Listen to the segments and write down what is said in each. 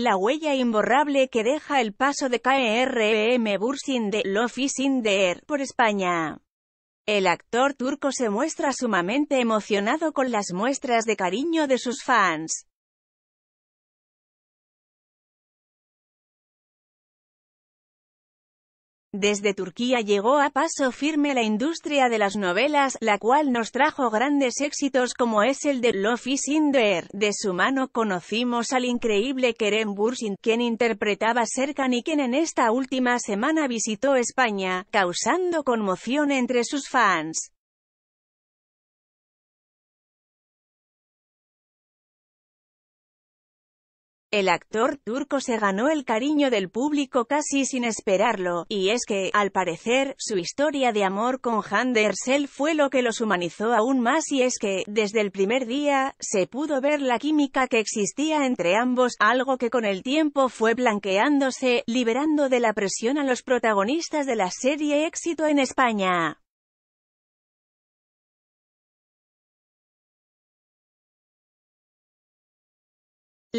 La huella imborrable que deja el paso de KRM e e Bursin de Love is in er por España. El actor turco se muestra sumamente emocionado con las muestras de cariño de sus fans. Desde Turquía llegó a paso firme la industria de las novelas, la cual nos trajo grandes éxitos como es el de the Air. De su mano conocimos al increíble Kerem Bursin, quien interpretaba Serkan y quien en esta última semana visitó España, causando conmoción entre sus fans. El actor turco se ganó el cariño del público casi sin esperarlo, y es que, al parecer, su historia de amor con Hande Ersel fue lo que los humanizó aún más y es que, desde el primer día, se pudo ver la química que existía entre ambos, algo que con el tiempo fue blanqueándose, liberando de la presión a los protagonistas de la serie Éxito en España.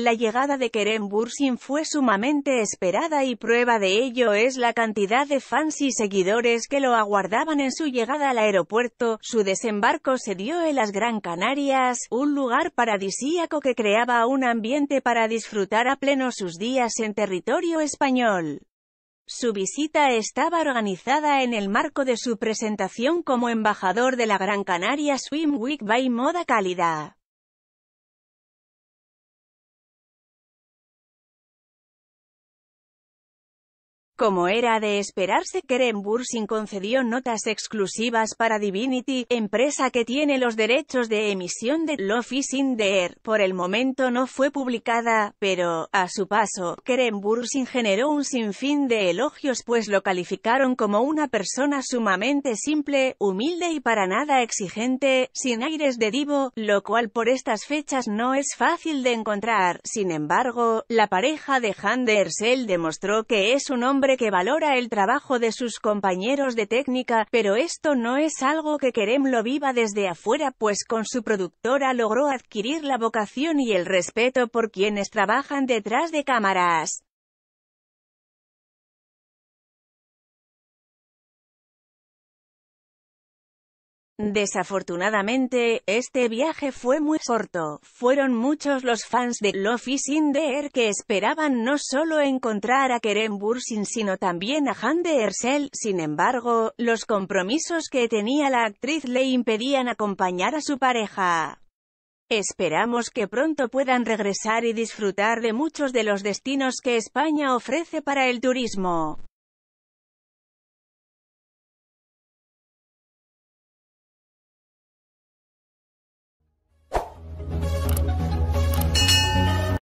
La llegada de Kerem Bursin fue sumamente esperada y prueba de ello es la cantidad de fans y seguidores que lo aguardaban en su llegada al aeropuerto. Su desembarco se dio en las Gran Canarias, un lugar paradisíaco que creaba un ambiente para disfrutar a pleno sus días en territorio español. Su visita estaba organizada en el marco de su presentación como embajador de la Gran Canaria Swim Week by Moda Cálida. Como era de esperarse, Keren Bursin concedió notas exclusivas para Divinity, empresa que tiene los derechos de emisión de Love is in the Air. Por el momento no fue publicada, pero, a su paso, Keren Bursin generó un sinfín de elogios pues lo calificaron como una persona sumamente simple, humilde y para nada exigente, sin aires de divo, lo cual por estas fechas no es fácil de encontrar. Sin embargo, la pareja de Handel demostró que es un hombre que valora el trabajo de sus compañeros de técnica, pero esto no es algo que Kerem lo viva desde afuera, pues con su productora logró adquirir la vocación y el respeto por quienes trabajan detrás de cámaras. Desafortunadamente, este viaje fue muy corto, fueron muchos los fans de Love is in que esperaban no solo encontrar a Kerem Bursin sino también a de Ersel, sin embargo, los compromisos que tenía la actriz le impedían acompañar a su pareja. Esperamos que pronto puedan regresar y disfrutar de muchos de los destinos que España ofrece para el turismo.